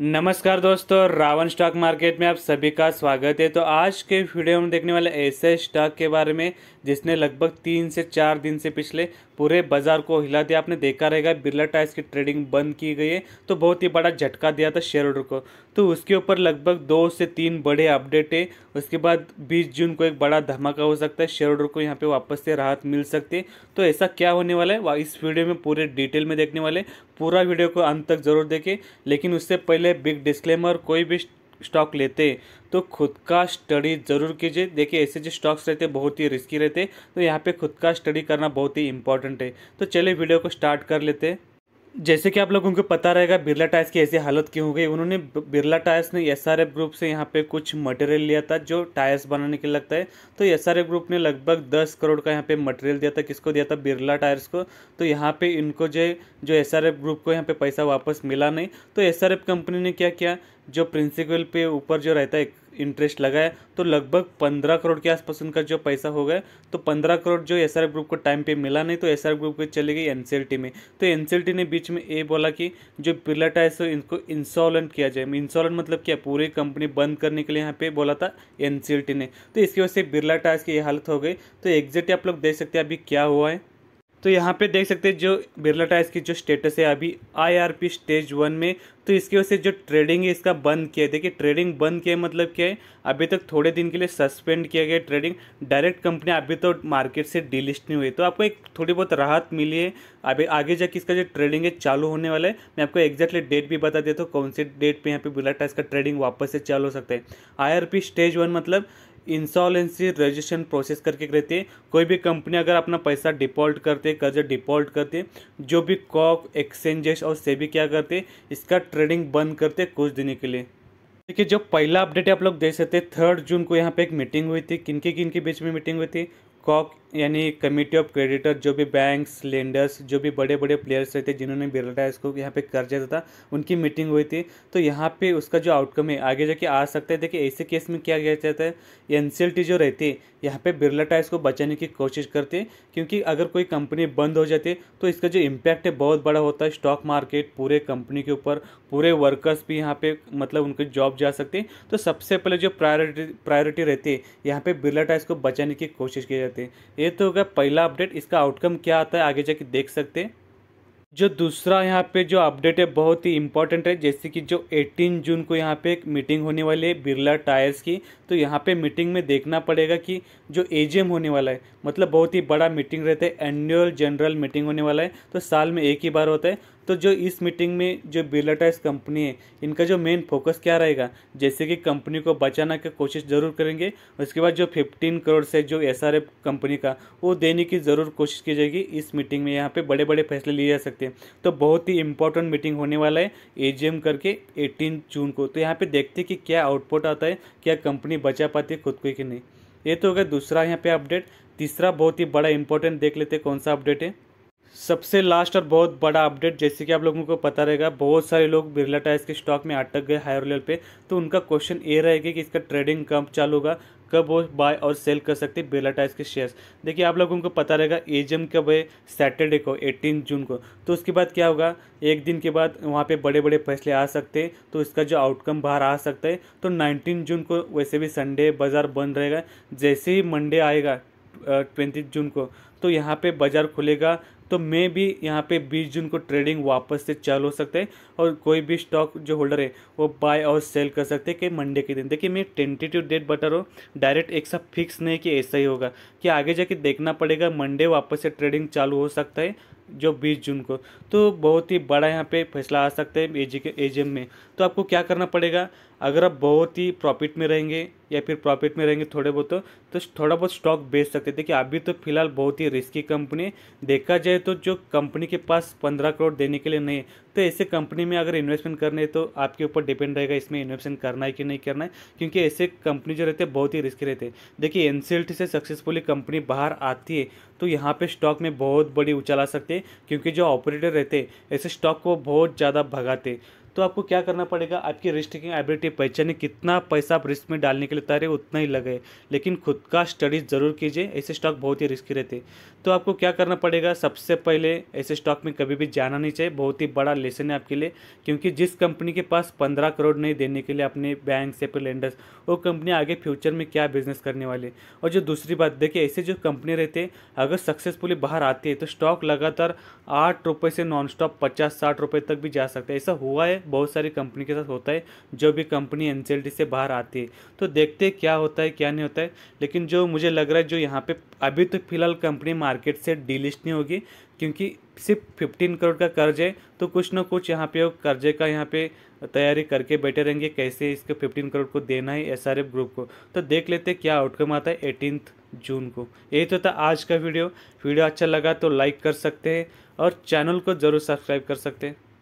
नमस्कार दोस्तों Ravan stock market में आप सभी का स्वागत है तो आज के वीडियो में देखने वाले ऐसे स्टॉक के बारे में जिसने लगभग तीन से चार दिन से पिछले पूरे बाजार को हिला दिया आपने देखा रहेगा बिरला टाइस की ट्रेडिंग बंद की गई है तो बहुत ही बड़ा झटका दिया था शेयर होल्डर को तो उसके ऊपर लगभग दो से तीन बड़े अपडेट है उसके बाद बीस जून को एक बड़ा धमाका हो सकता है शेयर होल्डर को यहाँ पे वापस से राहत मिल सकती है तो ऐसा क्या होने वाला है इस वीडियो में पूरे डिटेल में देखने वाले पूरा वीडियो को अंत तक जरूर देखें लेकिन उससे पहले बिग डिस्क्लेमर कोई भी स्टॉक लेते तो खुद का स्टडी ज़रूर कीजिए देखिए ऐसे जो स्टॉक्स रहते बहुत ही रिस्की रहते तो यहाँ पे खुद का स्टडी करना बहुत ही इंपॉर्टेंट है तो चलिए वीडियो को स्टार्ट कर लेते हैं जैसे कि आप लोगों को पता रहेगा बिरला टायर्स की ऐसी हालत क्यों हो गई उन्होंने बिरला टायर्स ने एस ग्रुप से यहाँ पे कुछ मटेरियल लिया था जो टायर्स बनाने के लगता है तो एस ग्रुप ने लगभग 10 करोड़ का यहाँ पे मटेरियल दिया था किसको दिया था बिरला टायर्स को तो यहाँ पे इनको जो जो एस ग्रुप को यहाँ पे पैसा वापस मिला नहीं तो एस कंपनी ने क्या किया जो प्रिंसिपल पे ऊपर जो रहता है इंटरेस्ट लगा है तो लगभग पंद्रह करोड़ के आसपास उनका जो पैसा हो गया तो पंद्रह करोड़ जो एस ग्रुप को टाइम पे मिला नहीं तो एस ग्रुप को चली गई एन में तो एन ने बीच में ये बोला कि जो पिलट है सो इनको इंसॉलेंट किया जाए इंस्टॉलेंट मतलब क्या पूरी कंपनी बंद करने के लिए यहाँ पे बोला था एन ने तो इसकी वजह से बिरला टाइस की ये हालत हो गई तो एग्जैक्ट आप लोग देख सकते हैं अभी क्या हुआ है तो यहाँ पे देख सकते हैं जो बिरला टाइस की जो स्टेटस है अभी आईआरपी स्टेज वन में तो इसकी वजह से जो ट्रेडिंग है इसका बंद किया है देखिए ट्रेडिंग बंद किया है मतलब क्या है अभी तक थोड़े दिन के लिए सस्पेंड किया गया ट्रेडिंग डायरेक्ट कंपनी अभी तो मार्केट से डिलिस्ट नहीं हुई तो आपको एक थोड़ी बहुत राहत मिली है अभी आगे जाके इसका जो ट्रेडिंग है चालू होने वाला है मैं आपको एग्जैक्टली डेट भी बता देता हूँ कौन से डेट पर यहाँ पर बिरला टाइस का ट्रेडिंग वापस से चालू हो सकता है आई स्टेज वन मतलब इंसॉलेंसी रजिस्ट्रेशन प्रोसेस करके रहते हैं कोई भी कंपनी अगर अपना पैसा डिफॉल्ट करते कर्ज डिफॉल्ट करते जो भी कॉक एक्सचेंजेस और सेबी क्या करते इसका ट्रेडिंग बंद करते कुछ दिनों के लिए देखिए जो पहला अपडेट आप लोग देख सकते हैं थर्ड जून को यहाँ पे एक मीटिंग हुई थी किनके किनके बीच में मीटिंग हुई थी कॉक यानी कमेटी ऑफ क्रेडिटर जो भी बैंक्स लेंडर्स जो भी बड़े बड़े प्लेयर्स रहते जिन्होंने बिरला को यहाँ पे कर दिया था उनकी मीटिंग हुई थी तो यहाँ पे उसका जो आउटकम है आगे जाके आ सकता है देखिए ऐसे केस में क्या किया जाता है एन जो रहती है यहाँ पे बिरला टाइस को बचाने की कोशिश करती है क्योंकि अगर कोई कंपनी बंद हो जाती है तो इसका जो इम्पैक्ट है बहुत बड़ा होता है स्टॉक मार्केट पूरे कंपनी के ऊपर पूरे वर्कर्स भी यहाँ पे मतलब उनकी जॉब जा सकती है तो सबसे पहले जो प्रायोरिटी प्रायोरिटी रहती है यहाँ पर बिरला टाइस को बचाने की कोशिश की जाती है ये तो हो गया पहला अपडेट इसका आउटकम क्या आता है आगे जाके देख सकते हैं जो दूसरा यहाँ पे जो अपडेट है बहुत ही इंपॉर्टेंट है जैसे कि जो 18 जून को यहाँ पे एक मीटिंग होने वाली है बिरला टायर्स की तो यहाँ पे मीटिंग में देखना पड़ेगा कि जो एजीएम होने वाला है मतलब बहुत ही बड़ा मीटिंग रहता है एनुअल जनरल मीटिंग होने वाला है तो साल में एक ही बार होता है तो जो इस मीटिंग में जो बिरलाटाइज कंपनी है इनका जो मेन फोकस क्या रहेगा जैसे कि कंपनी को बचाना की कोशिश ज़रूर करेंगे उसके बाद जो फिफ्टीन करोड़ से जो एस कंपनी का वो देने की ज़रूर कोशिश की जाएगी इस मीटिंग में यहाँ पर बड़े बड़े फैसले लिए जा सकते हैं तो बहुत ही इंपॉर्टेंट मीटिंग होने वाला है ए करके एटीन जून को तो यहाँ पर देखते हैं कि क्या आउटपुट आता है क्या कंपनी बचा पाती है खुद को कि नहीं ये तो हो गया दूसरा यहाँ पे अपडेट तीसरा बहुत ही बड़ा इंपॉर्टेंट देख लेते कौन सा अपडेट है सबसे लास्ट और बहुत बड़ा अपडेट जैसे कि आप लोगों को पता रहेगा बहुत सारे लोग बिरला टायर्स के स्टॉक में अटक गए हायर लेवल पे तो उनका क्वेश्चन ये रहेगा कि इसका ट्रेडिंग कब चालू होगा कब वो बाय और सेल कर सकते हैं बिरला टायर्स के शेयर्स देखिए आप लोगों को पता रहेगा एजम कब है सैटरडे को एटीन जून को तो उसके बाद क्या होगा एक दिन के बाद वहाँ पर बड़े बड़े फैसले आ सकते हैं तो इसका जो आउटकम बाहर आ सकता है तो नाइनटीन जून को वैसे भी संडे बाज़ार बंद रहेगा जैसे ही मंडे आएगा ट्वेंटी जून को तो यहाँ पे बाज़ार खुलेगा तो मे भी यहाँ पे 20 जून को ट्रेडिंग वापस से चालू हो सकता है और कोई भी स्टॉक जो होल्डर है वो बाय और सेल कर सकते हैं कि मंडे के दिन देखिए मैं टेंटेटिव डेट बता रहा हूँ डायरेक्ट एक साथ फिक्स नहीं कि ऐसा ही होगा कि आगे जाके देखना पड़ेगा मंडे वापस से ट्रेडिंग चालू हो सकता है जो 20 जून को तो बहुत ही बड़ा यहाँ पे फैसला आ सकता है एजी के एजीएम में तो आपको क्या करना पड़ेगा अगर आप बहुत ही प्रॉफिट में रहेंगे या फिर प्रॉफिट में रहेंगे थोड़े बहुत तो, तो थोड़ा बहुत स्टॉक बेच सकते हैं देखिए अभी तो फिलहाल बहुत ही रिस्की कंपनी देखा जाए तो जो कंपनी के पास पंद्रह करोड़ देने के लिए नहीं है तो ऐसे कंपनी में अगर इन्वेस्टमेंट करने है तो आपके ऊपर डिपेंड रहेगा इसमें इन्वेस्टमेंट करना है कि नहीं करना है क्योंकि ऐसे कंपनी जो रहते हैं बहुत ही रिस्की रहते हैं देखिए एन से सक्सेसफुली कंपनी बाहर आती है तो यहाँ पे स्टॉक में बहुत बड़ी उछाल आ सकते क्योंकि जो ऑपरेटर रहते ऐसे स्टॉक को बहुत ज़्यादा भगाते तो आपको क्या करना पड़ेगा आपकी रिस्क एबिलिटी पहचाने कितना पैसा आप रिस्क में डालने के लिए तैयार है उतना ही लगे लेकिन खुद का स्टडीज ज़रूर कीजिए ऐसे स्टॉक बहुत ही रिस्की रहते तो आपको क्या करना पड़ेगा सबसे पहले ऐसे स्टॉक में कभी भी जाना नहीं चाहिए बहुत ही बड़ा लेसन है आपके लिए क्योंकि जिस कंपनी के पास पंद्रह करोड़ नहीं देने के लिए अपने बैंक से फिर लेंडर्स वो कंपनी आगे फ्यूचर में क्या बिजनेस करने वाले और जो दूसरी बात देखिए ऐसे जो कंपनी रहते अगर सक्सेसफुली बाहर आती है तो स्टॉक लगातार आठ रुपये से नॉन स्टॉप पचास साठ रुपये तक भी जा सकता है ऐसा हुआ है बहुत सारी कंपनी के साथ होता है जो भी कंपनी एन से बाहर आती है तो देखते हैं क्या होता है क्या नहीं होता है लेकिन जो मुझे लग रहा है जो यहाँ पे अभी तक तो फिलहाल कंपनी मार्केट से डीलिस्ट नहीं होगी क्योंकि सिर्फ फिफ्टीन करोड़ का कर्ज है तो कुछ ना कुछ यहाँ पे कर्जे का यहाँ पे तैयारी करके बैठे रहेंगे कैसे इसके फिफ्टीन करोड़ को देना है एस ग्रुप को तो देख लेते क्या आउटकम आता है एटीनथ जून को यही तो था आज का वीडियो वीडियो अच्छा लगा तो लाइक कर सकते हैं और चैनल को ज़रूर सब्सक्राइब कर सकते हैं